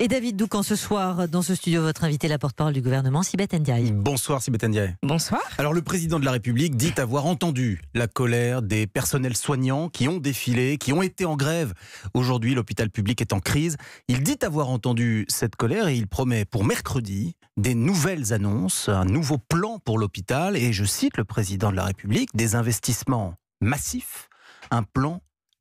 Et David Doucan, ce soir, dans ce studio, votre invité, la porte-parole du gouvernement, Sibeth Ndiaye. Bonsoir, Sibeth Ndiaye. Bonsoir. Alors, le président de la République dit avoir entendu la colère des personnels soignants qui ont défilé, qui ont été en grève. Aujourd'hui, l'hôpital public est en crise. Il dit avoir entendu cette colère et il promet pour mercredi des nouvelles annonces, un nouveau plan pour l'hôpital et, je cite le président de la République, des investissements massifs, un plan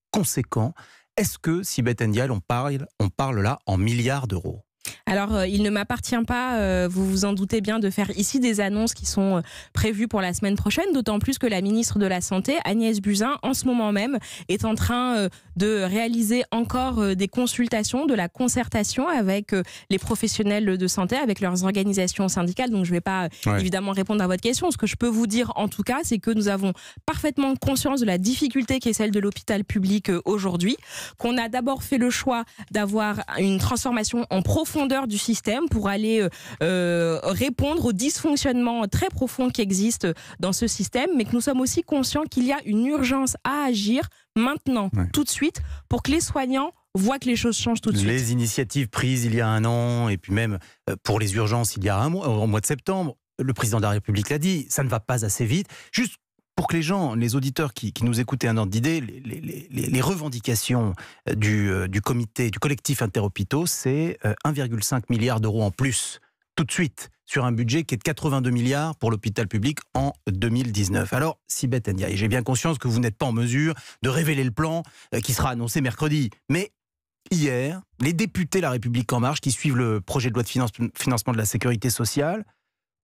conséquent est-ce que si Betendial on parle, on parle là en milliards d'euros alors, euh, il ne m'appartient pas, euh, vous vous en doutez bien, de faire ici des annonces qui sont euh, prévues pour la semaine prochaine, d'autant plus que la ministre de la Santé, Agnès Buzyn, en ce moment même, est en train de réaliser encore des consultations, de la concertation avec les professionnels de santé, avec leurs organisations syndicales. Donc, je ne vais pas évidemment répondre à votre question. Ce que je peux vous dire, en tout cas, c'est que nous avons parfaitement conscience de la difficulté qui est celle de l'hôpital public aujourd'hui, qu'on a d'abord fait le choix d'avoir une transformation en profondeur du système pour aller euh, euh, répondre aux dysfonctionnements très profonds qui existent dans ce système, mais que nous sommes aussi conscients qu'il y a une urgence à agir maintenant, tout de suite, pour que les soignants voient que les choses changent tout de suite. Les initiatives prises il y a un an, et puis même euh, pour les urgences il y a un mois, au mois de septembre, le président de la République l'a dit, ça ne va pas assez vite. Juste pour que les gens, les auditeurs qui, nous écoutaient un ordre d'idée, les, revendications euh, euh, du, comité, du collectif interhôpitaux, c'est 1,5 euh, milliard d'euros en plus, tout de suite, sur un budget qui est de 82 milliards pour l'hôpital public en 2019. Alors, Sibeth et j'ai bien conscience que vous n'êtes pas en mesure de révéler le plan qui sera annoncé mercredi, mais hier, les députés La République En Marche, qui suivent le projet de loi de financement de la sécurité sociale,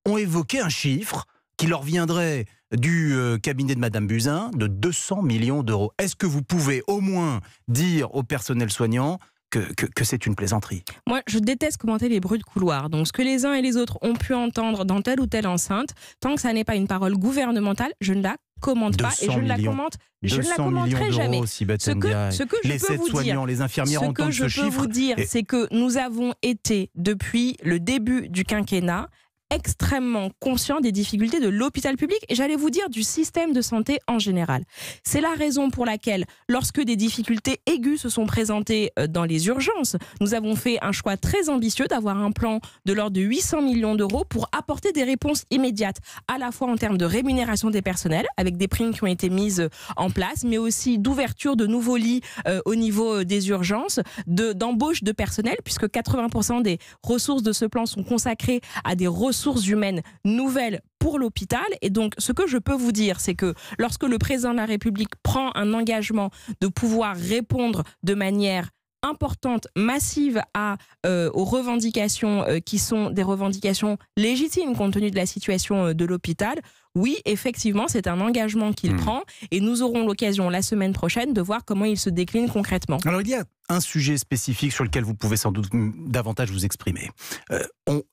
ont évoqué un chiffre qui leur viendrait du euh, cabinet de Madame Buzyn de 200 millions d'euros. Est-ce que vous pouvez au moins dire au personnel soignant que, que, c'est une plaisanterie. Moi, je déteste commenter les bruits de couloir. Donc, ce que les uns et les autres ont pu entendre dans telle ou telle enceinte, tant que ça n'est pas une parole gouvernementale, je ne la commente pas et je ne la commente je ne la commenterai jamais. ce, que, ce que je les peux vous dire, infirmières ce que je peux vous dire, c'est que nous avons été depuis le début du quinquennat extrêmement conscient des difficultés de l'hôpital public et j'allais vous dire du système de santé en général. C'est la raison pour laquelle, lorsque des difficultés aiguës se sont présentées euh, dans les urgences, nous avons fait un choix très ambitieux d'avoir un plan de l'ordre de 800 millions d'euros pour apporter des réponses immédiates, à la fois en termes de rémunération des personnels, avec des primes qui ont été mises euh, en place, mais aussi d'ouverture de nouveaux lits euh, au niveau des urgences, d'embauche de, de personnel, puisque 80% des ressources de ce plan sont consacrées à des ressources sources humaines nouvelles pour l'hôpital. Et donc, ce que je peux vous dire, c'est que lorsque le président de la République prend un engagement de pouvoir répondre de manière importante, massive à, euh, aux revendications euh, qui sont des revendications légitimes compte tenu de la situation euh, de l'hôpital, oui, effectivement, c'est un engagement qu'il hmm. prend et nous aurons l'occasion la semaine prochaine de voir comment il se décline concrètement. Alors il y a un sujet spécifique sur lequel vous pouvez sans doute davantage vous exprimer. Euh,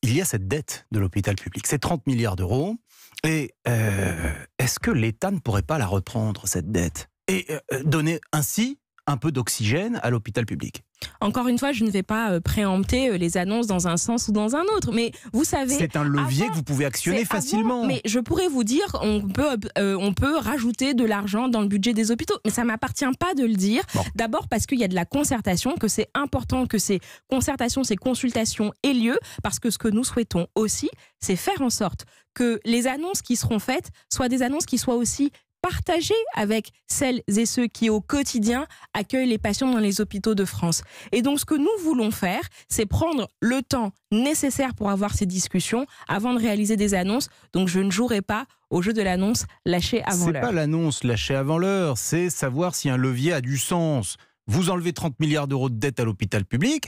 il y a cette dette de l'hôpital public, c'est 30 milliards d'euros. Et euh, est-ce que l'État ne pourrait pas la reprendre, cette dette Et euh, donner ainsi un peu d'oxygène à l'hôpital public encore une fois, je ne vais pas euh, préempter euh, les annonces dans un sens ou dans un autre, mais vous savez. C'est un levier que vous pouvez actionner facilement. mais je pourrais vous dire, euh, on peut, rajouter de l'argent dans le budget des hôpitaux, mais ça ne m'appartient pas de le dire. D'abord parce qu'il y a de la concertation, que c'est important que ces concertations, ces consultations aient lieu, parce que ce que nous souhaitons aussi, c'est faire en sorte que les annonces qui seront faites soient des annonces qui soient aussi partager avec celles et ceux qui au quotidien accueillent les patients dans les hôpitaux de France. Et donc ce que nous voulons faire, c'est prendre le temps nécessaire pour avoir ces discussions avant de réaliser des annonces. Donc je ne jouerai pas au jeu de l'annonce lâchée avant l'heure. n'est pas l'annonce lâchée avant l'heure, c'est savoir si un levier a du sens vous enlevez 30 milliards d'euros de dette à l'hôpital public,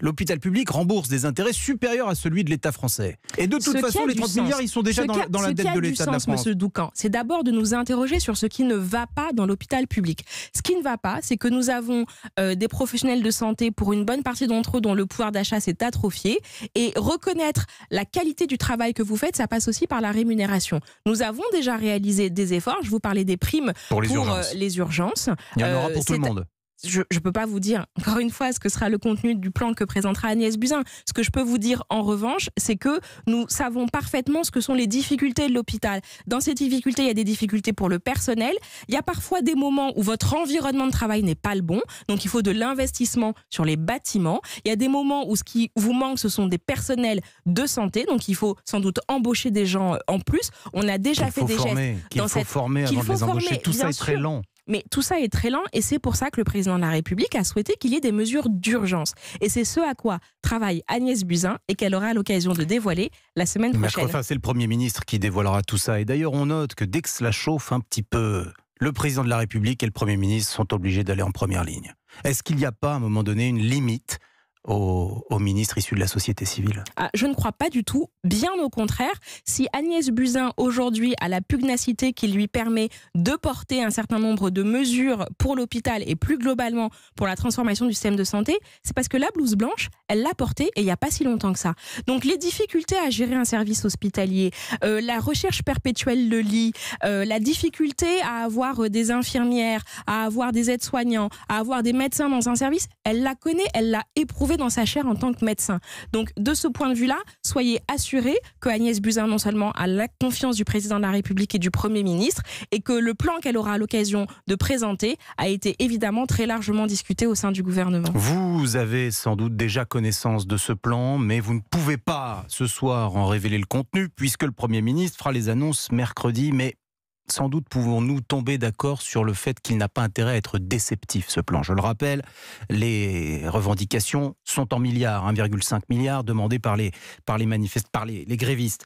l'hôpital public rembourse des intérêts supérieurs à celui de l'État français. Et de toute façon, les 30 milliards, ils sont déjà dans, la dette de l'État de la France. Doucan, c'est d'abord de nous interroger sur ce qui ne va pas dans l'hôpital public. Ce qui ne va pas, c'est que nous avons euh, des professionnels de santé, pour une bonne partie d'entre eux, dont le pouvoir d'achat s'est atrophié. Et reconnaître la qualité du travail que vous faites, ça passe aussi par la rémunération. Nous avons déjà réalisé des efforts. Je vous parlais des primes pour les urgences. Euh, les urgences. Il y en aura euh, pour tout le monde je ne peux pas vous dire, encore une fois, ce que sera le contenu du plan que présentera Agnès Buzyn. Ce que je peux vous dire, en revanche, c'est que nous savons parfaitement ce que sont les difficultés de l'hôpital. Dans ces difficultés, il y a des difficultés pour le personnel. Il y a parfois des moments où votre environnement de travail n'est pas le bon. Donc, il faut de l'investissement sur les bâtiments. Il y a des moments où ce qui vous manque, ce sont des personnels de santé. Donc, il faut sans doute embaucher des gens euh, en plus. On a déjà fait des gestes qu'il faut former avant de les embaucher. Tout ça est très lent. Mais tout ça est très lent et c'est pour ça que le président de la République a souhaité qu'il y ait des mesures d'urgence. Et c'est ce à quoi travaille Agnès Buzyn et qu'elle aura l'occasion de dévoiler la semaine prochaine. Enfin, c'est le Premier ministre qui dévoilera tout ça. Et d'ailleurs, on note que dès que cela chauffe un petit peu, le président de la République et le Premier ministre sont obligés d'aller en première ligne. Est-ce qu'il n'y a pas à un moment donné une limite aux, ministres issus de la société civile ah, Je ne crois pas du tout, bien au contraire. Si Agnès Buzyn aujourd'hui a la pugnacité qui lui permet de porter un certain nombre de mesures pour l'hôpital et plus globalement pour la transformation du système de santé, c'est parce que la blouse blanche, elle l'a portée et il n'y a pas si longtemps que ça. Donc les difficultés à gérer un service hospitalier, euh, la recherche perpétuelle de lit, euh, la difficulté à avoir euh, des infirmières, à avoir des aides-soignants, à avoir des médecins dans un service, elle la connaît, elle l'a éprouvée dans sa chair en tant que médecin. Donc, de ce point de vue-là, soyez assurés que Agnès Buzyn, non seulement a la confiance du président de la République et du Premier ministre, et que le plan qu'elle aura l'occasion de présenter a été évidemment très largement discuté au sein du gouvernement. Vous avez sans doute déjà connaissance de ce plan, mais vous ne pouvez pas ce soir en révéler le contenu, puisque le Premier ministre fera les annonces mercredi. Mais sans doute pouvons-nous tomber d'accord sur le fait qu'il n'a pas intérêt à être déceptif, ce plan. Je le rappelle, les revendications sont en milliards, 1,5 milliard demandés par les, par les manifestes, par les, grévistes.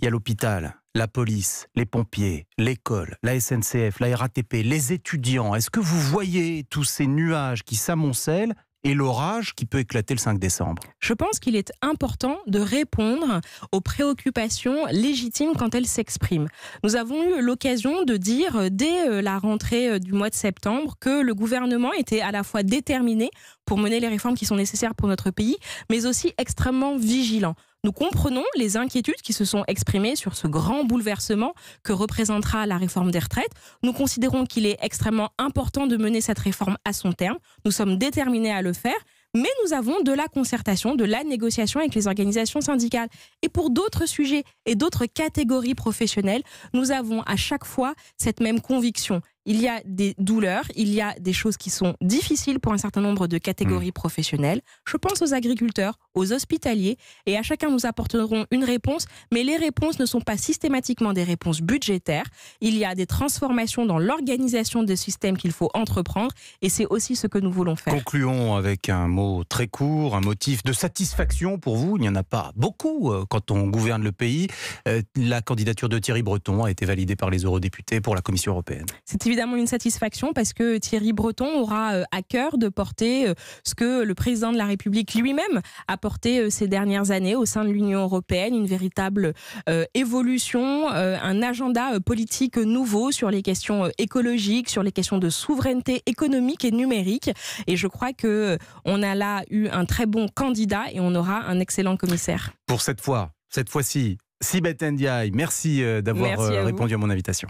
Il y a l'hôpital, la police, les pompiers, l'école, la SNCF, la RATP, les étudiants. Est-ce que vous voyez tous ces nuages qui s'amoncellent et l'orage qui peut éclater le 5 décembre. Je pense qu'il est important de répondre aux préoccupations légitimes quand elles s'expriment. Nous avons eu l'occasion de dire euh, dès euh, la rentrée euh, du mois de septembre que le gouvernement était à la fois déterminé pour mener les réformes qui sont nécessaires pour notre pays, mais aussi extrêmement vigilant. Nous comprenons les inquiétudes qui se sont exprimées sur ce grand bouleversement que représentera la réforme des retraites. Nous considérons qu'il est extrêmement important de mener cette réforme à son terme. Nous sommes déterminés à le faire mais nous avons de la concertation, de la négociation avec les organisations syndicales. Et pour d'autres sujets et d'autres catégories professionnelles, nous avons à chaque fois cette même conviction. Il y a des douleurs, il y a des choses qui sont difficiles pour un certain nombre de catégories mmh. professionnelles. Je pense aux agriculteurs, aux hospitaliers et à chacun nous apporterons une réponse, mais les réponses ne sont pas systématiquement des réponses budgétaires. Il y a des transformations dans l'organisation des systèmes qu'il faut entreprendre et c'est aussi ce que nous voulons faire. Concluons avec un mot très court, un motif de satisfaction pour vous. Il n'y en a pas beaucoup euh, quand on gouverne le pays. Euh, la candidature de Thierry Breton a été validée par les eurodéputés pour la Commission européenne. C'est évidemment une satisfaction parce que Thierry Breton aura euh, à cœur de porter ce que le président de la République lui-même apporte euh, ces dernières années au sein de l'Union européenne, une véritable euh, évolution, euh, un agenda politique nouveau sur les questions écologiques, sur les questions de souveraineté économique et numérique. Et je crois que on a là eu un très bon candidat et on aura un excellent commissaire. Pour cette fois, cette fois-ci, Sibeth Ndiaye, merci d'avoir répondu à mon invitation.